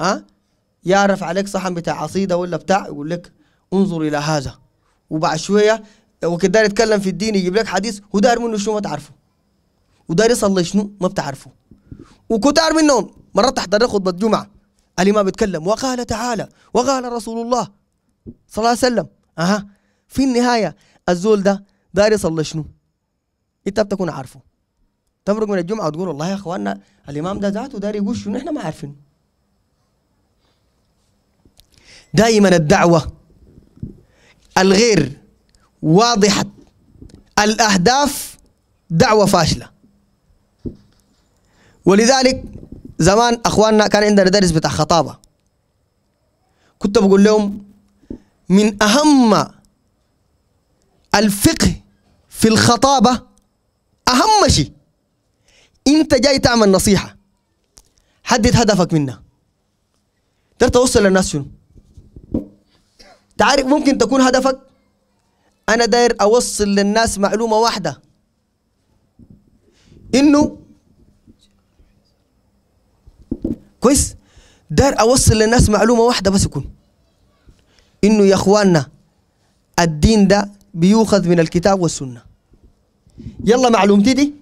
ها يعرف عليك صحن بتاع عصيده ولا بتاع يقول لك انظر الى هذا وبعد شويه وكدار يتكلم في الدين يجيب لك حديث ودار منه شنو ما تعرفه ودار يصلي شنو ما بتعرفه وكتار منهم مرات تحضر خطبة جمعة الإمام بيتكلم وقال تعالى وقال رسول الله صلى الله عليه وسلم أها في النهاية الزول ده دار يصلي شنو أنت بتكون عارفه تمرق من الجمعة وتقول والله يا إخواننا الإمام ده ذاته دار يقول شنو إحنا ما عارفين دائما الدعوة الغير واضحة الأهداف دعوة فاشلة ولذلك زمان أخواننا كان عندنا درس بتاع خطابة كنت بقول لهم من أهم الفقه في الخطابة أهم شيء أنت جاي تعمل نصيحة حدد هدفك منها تقدر توصل للناس شنو تعرف ممكن تكون هدفك انا داير اوصل للناس معلومه واحده انه كويس داير اوصل للناس معلومه واحده بس يكون انه يا اخواننا الدين ده بيؤخذ من الكتاب والسنه يلا معلومتي دي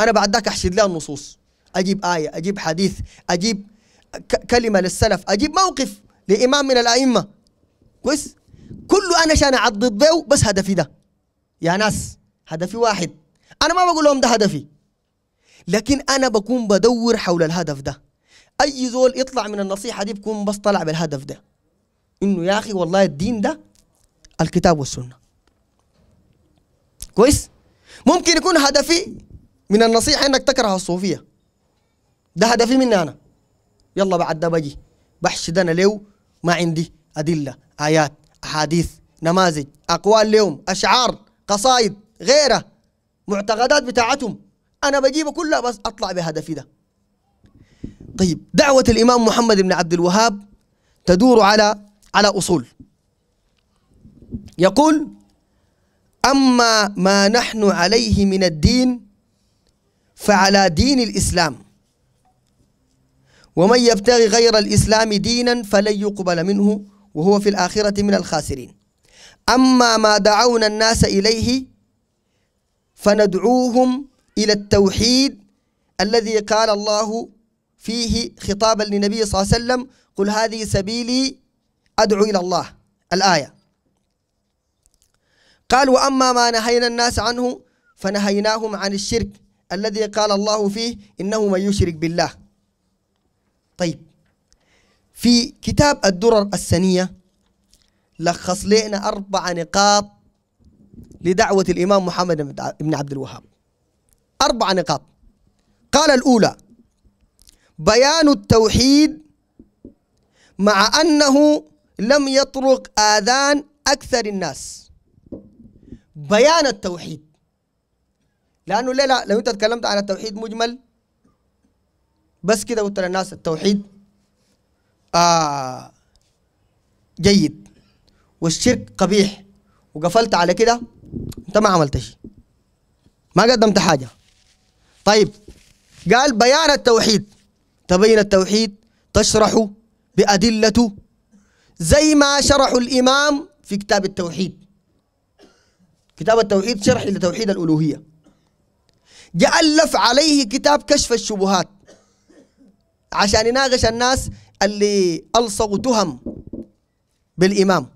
انا بعد ذاك احشد لها النصوص اجيب ايه اجيب حديث اجيب كلمه للسلف اجيب موقف لامام من الائمه كويس كله انا عشان اعضد بيه بس هدفي ده يا ناس هدفي واحد انا ما بقول لهم ده هدفي لكن انا بكون بدور حول الهدف ده اي زول يطلع من النصيحه دي بكون بس طلع بالهدف ده انه يا اخي والله الدين ده الكتاب والسنه كويس ممكن يكون هدفي من النصيحه انك تكره الصوفيه ده هدفي مني انا يلا بعد ده بجي بحشد انا ليه ما عندي ادله ايات أحاديث نماذج أقوال لهم أشعار قصائد غيره معتقدات بتاعتهم أنا بجيبه كلها بس أطلع بهدفي ده طيب دعوة الإمام محمد بن عبد الوهاب تدور على على أصول يقول أما ما نحن عليه من الدين فعلى دين الإسلام ومن يبتغي غير الإسلام دينا فلن يقبل منه وهو في الآخرة من الخاسرين أما ما دعونا الناس إليه فندعوهم إلى التوحيد الذي قال الله فيه خطابا للنبي صلى الله عليه وسلم قل هذه سبيلي أدعو إلى الله الآية قال وأما ما نهينا الناس عنه فنهيناهم عن الشرك الذي قال الله فيه إنه من يشرك بالله طيب في كتاب الدرر السنية لخص لنا أربع نقاط لدعوة الإمام محمد بن عبد الوهاب أربع نقاط قال الأولى بيان التوحيد مع أنه لم يطرق آذان أكثر الناس بيان التوحيد لأنه لا لا لو أنت تكلمت عن التوحيد مجمل بس كده قلت للناس التوحيد آه جيد والشرك قبيح وقفلت على كده انت ما عملت شيء ما قدمت حاجه طيب قال بيان التوحيد تبين التوحيد تشرح بأدلته زي ما شرح الإمام في كتاب التوحيد كتاب التوحيد شرح لتوحيد الألوهية جألف عليه كتاب كشف الشبهات عشان يناقش الناس اللي ألصقوا تهم بالإمام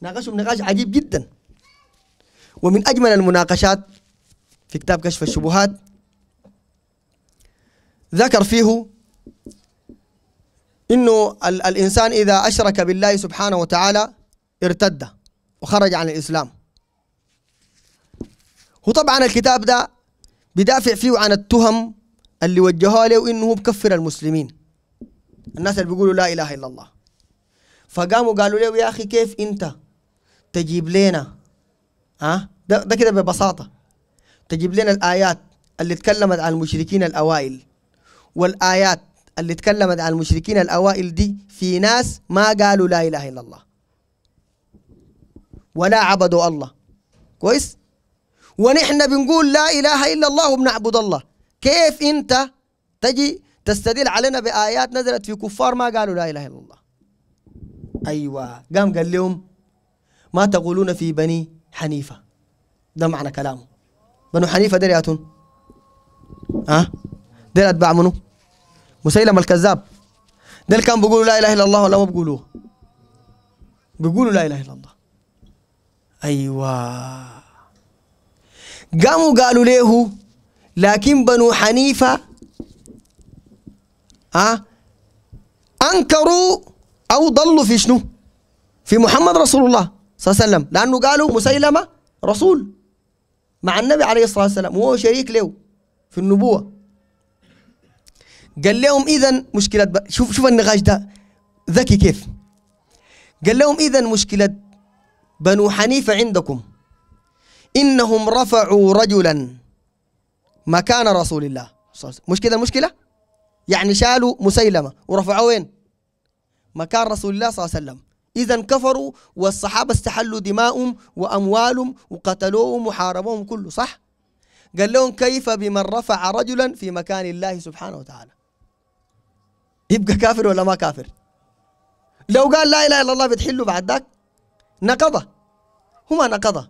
ناقشوا نقاش عجيب جدا ومن أجمل المناقشات في كتاب كشف الشبهات ذكر فيه انه الانسان اذا اشرك بالله سبحانه وتعالى ارتد وخرج عن الاسلام وطبعا الكتاب ده بدافع فيه عن التهم اللي وجهوا له انه هو بكفر المسلمين الناس اللي بيقولوا لا اله الا الله فقاموا قالوا له يا اخي كيف انت تجيب لنا ها ده, ده كده ببساطه تجيب لنا الايات اللي تكلمت عن المشركين الاوائل والايات اللي تكلمت عن المشركين الاوائل دي في ناس ما قالوا لا اله الا الله ولا عبدوا الله كويس ونحن بنقول لا اله الا الله وبنعبد الله كيف انت تجي تستدل علينا بآيات نزلت في كفار ما قالوا لا إله إلا الله أيوة قام قال لهم ما تقولون في بني حنيفة ده معنى كلامه بنو حنيفة دير ياتون ها أه؟ دير أتباع منو مسيلم الكذاب ديل كان بيقولوا لا إله إلا الله ولا ما بيقولوه بيقولوا لا إله إلا الله أيوة قاموا قالوا له لكن بنو حنيفة ها انكروا او ضلوا في شنو؟ في محمد رسول الله صلى الله عليه وسلم لانه قالوا مسيلمه رسول مع النبي عليه الصلاه والسلام وهو شريك له في النبوه قال لهم اذا مشكله ب... شوف شوف النقاش ده ذكي كيف قال لهم اذا مشكله بنو حنيفه عندكم انهم رفعوا رجلا مكان رسول الله مش كده المشكله يعني شالوا مسيلمة ورفعوه وين مكان رسول الله صلى الله عليه وسلم إذا كفروا والصحابة استحلوا دماؤهم وأموالهم وقتلوهم وحاربوهم كله صح قال لهم كيف بمن رفع رجلا في مكان الله سبحانه وتعالى يبقى كافر ولا ما كافر لو قال لا إله إلا الله بتحله بعد ذاك نقضه هما نقضه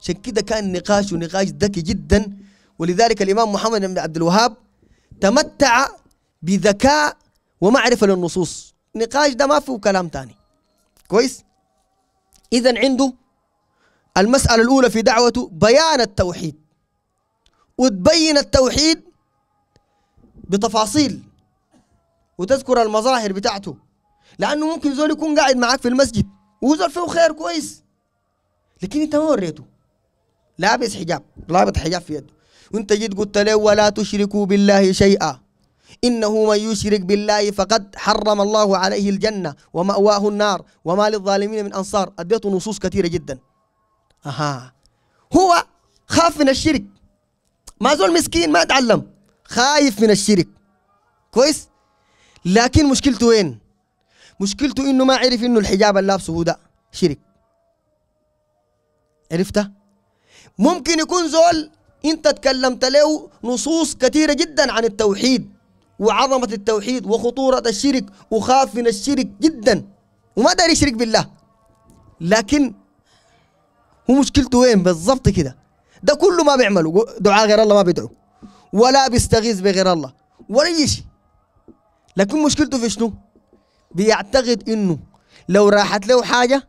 عشان كده كان نقاش ونقاش ذكي جدا ولذلك الإمام محمد بن عبد الوهاب تمتع بذكاء ومعرفه للنصوص نقاش ده ما فيه كلام تاني كويس اذا عنده المساله الاولى في دعوته بيان التوحيد وتبين التوحيد بتفاصيل وتذكر المظاهر بتاعته لانه ممكن زول يكون قاعد معاك في المسجد وزول فيه خير كويس لكن انت ما وريته لابس حجاب رابط حجاب في يده وانت جيت قلت له ولا تشركوا بالله شيئا إنه من يشرك بالله فقد حرم الله عليه الجنة ومأواه النار وما للظالمين من أنصار أديته نصوص كثيرة جدا أها هو خاف من الشرك ما زول مسكين ما تعلم خايف من الشرك كويس لكن مشكلته وين مشكلته انه ما عرف انه الحجاب اللي لابسه ده شرك عرفته ممكن يكون زول انت تكلمت له نصوص كثيره جدا عن التوحيد وعظمة التوحيد وخطورة الشرك وخاف من الشرك جدا وما داري يشرك بالله لكن هو مشكلته وين بالضبط كده ده كله ما بيعمله دعاء غير الله ما بيدعو ولا بيستغيث بغير الله ولا اي شيء لكن مشكلته في شنو بيعتقد انه لو راحت له حاجه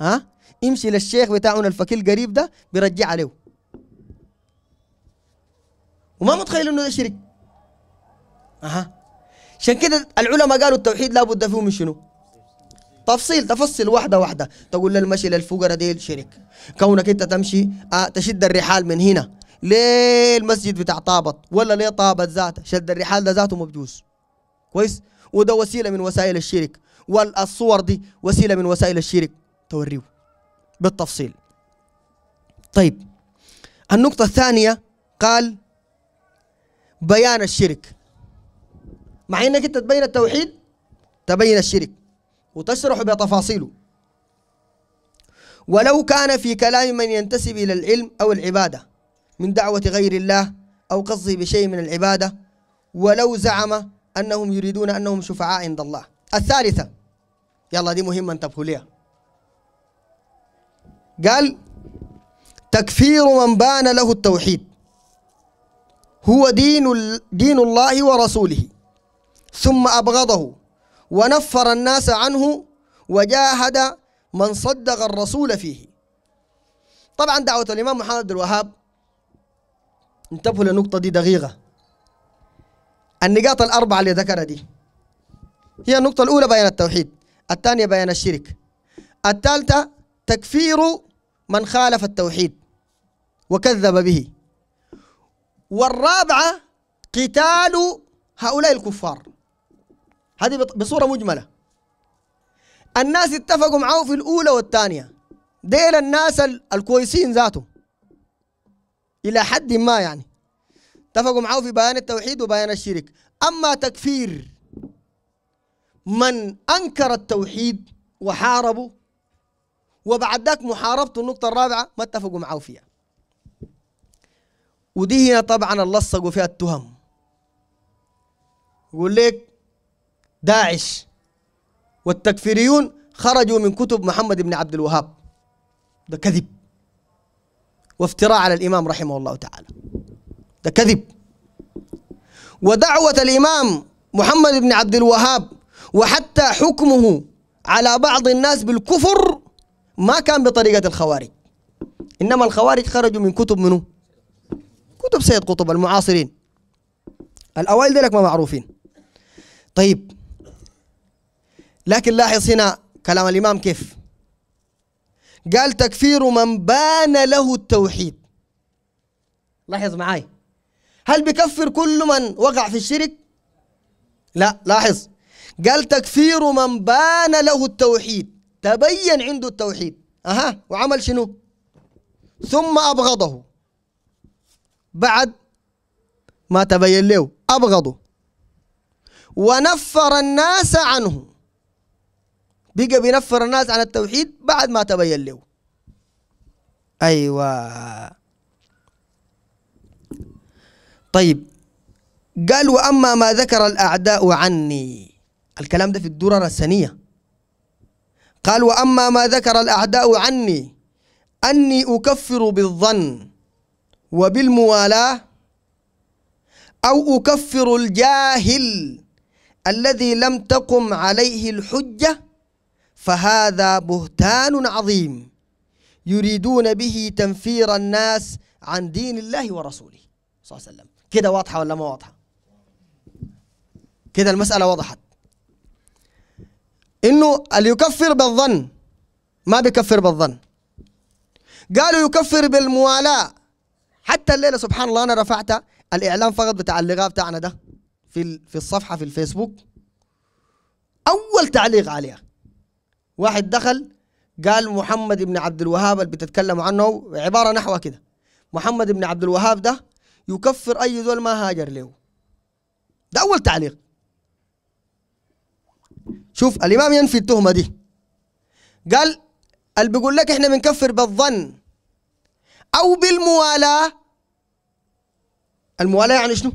ها امشي للشيخ بتاعنا الفكيل القريب ده بيرجع له وما متخيل انه ده شرك اها عشان كده العلماء قالوا التوحيد لابد فيه من شنو؟ تفصيل تفصل واحده واحده تقول للمشي للفقراء دي شرك كونك انت تمشي آه تشد الرحال من هنا ليه المسجد بتاع طابط ولا ليه طابت ذاته شد الرحال ده ذاته مبجوز كويس وده وسيله من وسائل الشرك والصور دي وسيله من وسائل الشرك توريه بالتفصيل طيب النقطه الثانيه قال بيان الشرك مع انك انت تبين التوحيد تبين الشرك وتشرح بتفاصيله ولو كان في كلام من ينتسب الى العلم او العباده من دعوه غير الله او قصده بشيء من العباده ولو زعم انهم يريدون انهم شفعاء عند الله الثالثه يلا دي مهمه انتبهوا ليها قال تكفير من بان له التوحيد هو دين دين الله ورسوله ثم أبغضه ونفر الناس عنه وجاهد من صدق الرسول فيه طبعا دعوة الإمام محمد عبد الوهاب انتبهوا للنقطة دي دقيقة النقاط الأربعة اللي ذكرها دي هي النقطة الأولى بيان التوحيد الثانية بيان الشرك الثالثة تكفير من خالف التوحيد وكذب به والرابعة قتال هؤلاء الكفار هذه بصورة مجملة الناس اتفقوا معاه في الأولى والثانية ديل الناس الكويسين ذاتهم إلى حد ما يعني اتفقوا معاه في بيان التوحيد وبيان الشرك أما تكفير من أنكر التوحيد وحاربه وبعد ذاك محاربته النقطة الرابعة ما اتفقوا معاه فيها ودي هنا طبعا لصقوا فيها التهم يقول لك داعش والتكفيريون خرجوا من كتب محمد بن عبد الوهاب ده كذب وافتراء على الإمام رحمه الله تعالى ده كذب ودعوة الإمام محمد بن عبد الوهاب وحتى حكمه على بعض الناس بالكفر ما كان بطريقة الخوارج إنما الخوارج خرجوا من كتب منه كتب سيد قطب المعاصرين الأوائل ذلك ما معروفين طيب لكن لاحظ هنا كلام الإمام كيف قال تكفير من بان له التوحيد لاحظ معاي هل بكفر كل من وقع في الشرك لا لاحظ قال تكفير من بان له التوحيد تبين عنده التوحيد أها وعمل شنو ثم أبغضه بعد ما تبين له أبغضه ونفر الناس عنه بقى بينفر الناس عن التوحيد بعد ما تبين له أيوة طيب قال وأما ما ذكر الأعداء عني الكلام ده في الدرر السنية قال وأما ما ذكر الأعداء عني أني أكفر بالظن وبالموالاة أو أكفر الجاهل الذي لم تقم عليه الحجة فهذا بهتان عظيم يريدون به تنفير الناس عن دين الله ورسوله صلى الله عليه وسلم كده واضحة ولا ما واضحة كده المسألة وضحت إنه اللي يكفر بالظن ما بيكفر بالظن قالوا يكفر بالموالاة حتى الليلة سبحان الله أنا رفعت الإعلان فقط بتاع اللقاء بتاعنا ده في في الصفحة في الفيسبوك أول تعليق عليها واحد دخل قال محمد بن عبد الوهاب اللي بتتكلم عنه عبارة نحو كده محمد بن عبد الوهاب ده يكفر أي ذول ما هاجر له ده أول تعليق شوف الإمام ينفي التهمة دي قال اللي بيقول لك إحنا بنكفر بالظن أو بالموالاة الموالاة يعني شنو؟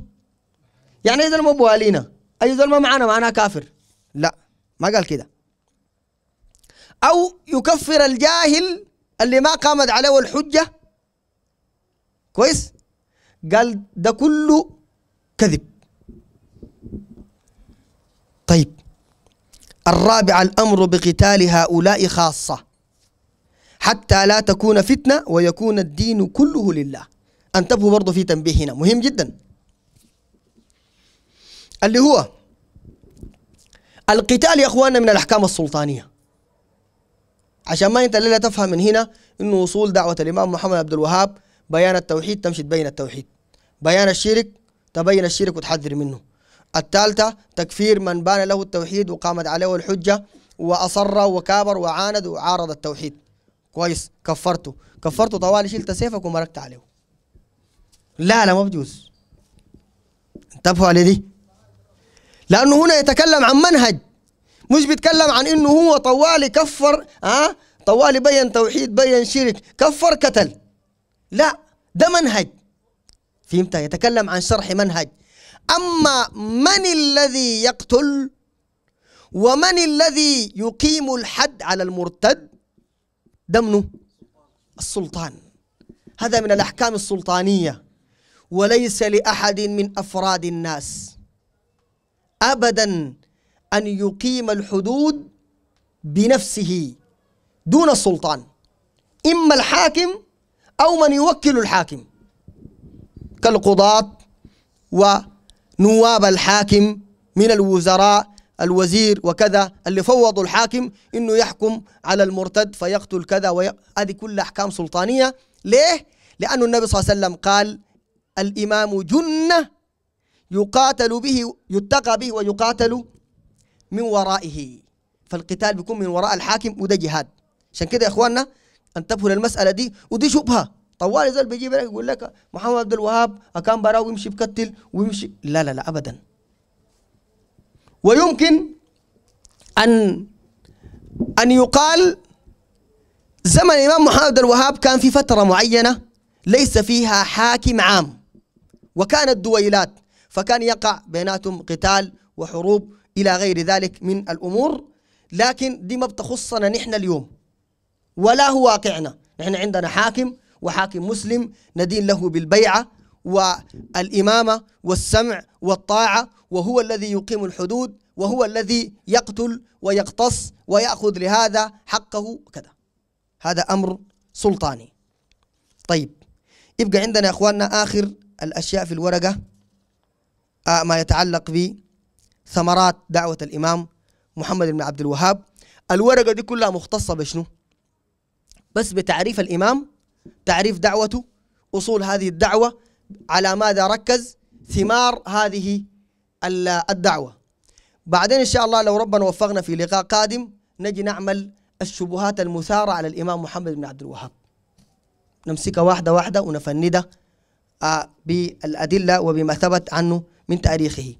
يعني إذا ما بوالينا أي ذول ما معانا معنا كافر لا ما قال كده أو يكفر الجاهل اللي ما قامت عليه الحجة كويس قال ده كله كذب طيب الرابع الأمر بقتال هؤلاء خاصة حتى لا تكون فتنة ويكون الدين كله لله انتبهوا برضو في تنبيه هنا مهم جدا اللي هو القتال يا أخواننا من الأحكام السلطانية عشان ما انت الليله تفهم من هنا انه وصول دعوه الامام محمد عبد الوهاب بيان التوحيد تمشي تبين التوحيد بيان الشرك تبين الشرك وتحذر منه الثالثه تكفير من بان له التوحيد وقامت عليه الحجه واصر وكابر وعاند وعارض التوحيد كويس كفرته كفرته طوالي شلت سيفك ومركت عليه لا لا ما بجوز انتبهوا على دي لانه هنا يتكلم عن منهج مش بيتكلم عن انه هو طوالي كفر ها أه؟ طوالي بين توحيد بين شرك كفر قتل لا ده منهج فهمت يتكلم عن شرح منهج اما من الذي يقتل ومن الذي يقيم الحد على المرتد دمنه السلطان هذا من الاحكام السلطانيه وليس لاحد من افراد الناس ابدا أن يقيم الحدود بنفسه دون السلطان إما الحاكم أو من يوكل الحاكم كالقضاة ونواب الحاكم من الوزراء الوزير وكذا اللي فوضوا الحاكم انه يحكم على المرتد فيقتل كذا هذه كل احكام سلطانيه ليه؟ لانه النبي صلى الله عليه وسلم قال الامام جنه يقاتل به يتقى به ويقاتل من ورائه فالقتال بيكون من وراء الحاكم وده جهاد عشان كده يا اخواننا انتبهوا للمساله دي ودي شبهه طوال زول بيجيب لك يقول لك محمد عبد الوهاب كان براه ويمشي بكتل ويمشي لا لا لا ابدا ويمكن ان ان يقال زمن الامام محمد عبد الوهاب كان في فتره معينه ليس فيها حاكم عام وكانت دويلات فكان يقع بيناتهم قتال وحروب إلى غير ذلك من الأمور لكن دي ما بتخصنا نحن اليوم ولا هو واقعنا نحن عندنا حاكم وحاكم مسلم ندين له بالبيعة والإمامة والسمع والطاعة وهو الذي يقيم الحدود وهو الذي يقتل ويقتص ويأخذ لهذا حقه كذا هذا أمر سلطاني طيب يبقى عندنا يا إخواننا آخر الأشياء في الورقة آه ما يتعلق به ثمرات دعوة الإمام محمد بن عبد الوهاب الورقة دي كلها مختصة بشنو بس بتعريف الإمام تعريف دعوته أصول هذه الدعوة على ماذا ركز ثمار هذه الدعوة بعدين إن شاء الله لو ربنا وفقنا في لقاء قادم نجي نعمل الشبهات المثارة على الإمام محمد بن عبد الوهاب نمسكها واحدة واحدة ونفندها آه، بالأدلة وبما ثبت عنه من تاريخه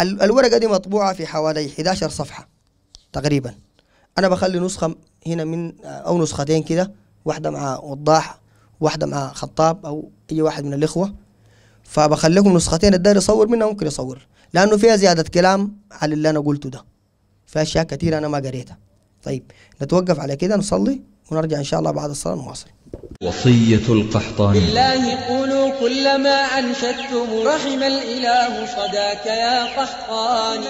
الورقة دي مطبوعة في حوالي 11 صفحة تقريبا أنا بخلي نسخة هنا من أو نسختين كده واحدة مع وضاح واحدة مع خطاب أو أي واحد من الإخوة فبخليكم نسختين الدار يصور منها ممكن يصور لأنه فيها زيادة كلام على اللي أنا قلته ده في أشياء كتيرة أنا ما قريتها طيب نتوقف على كده نصلي ونرجع إن شاء الله بعد الصلاة نواصل وصية القحطان لله قولوا كلما أنشدتم رحم الإله صداك يا قحطان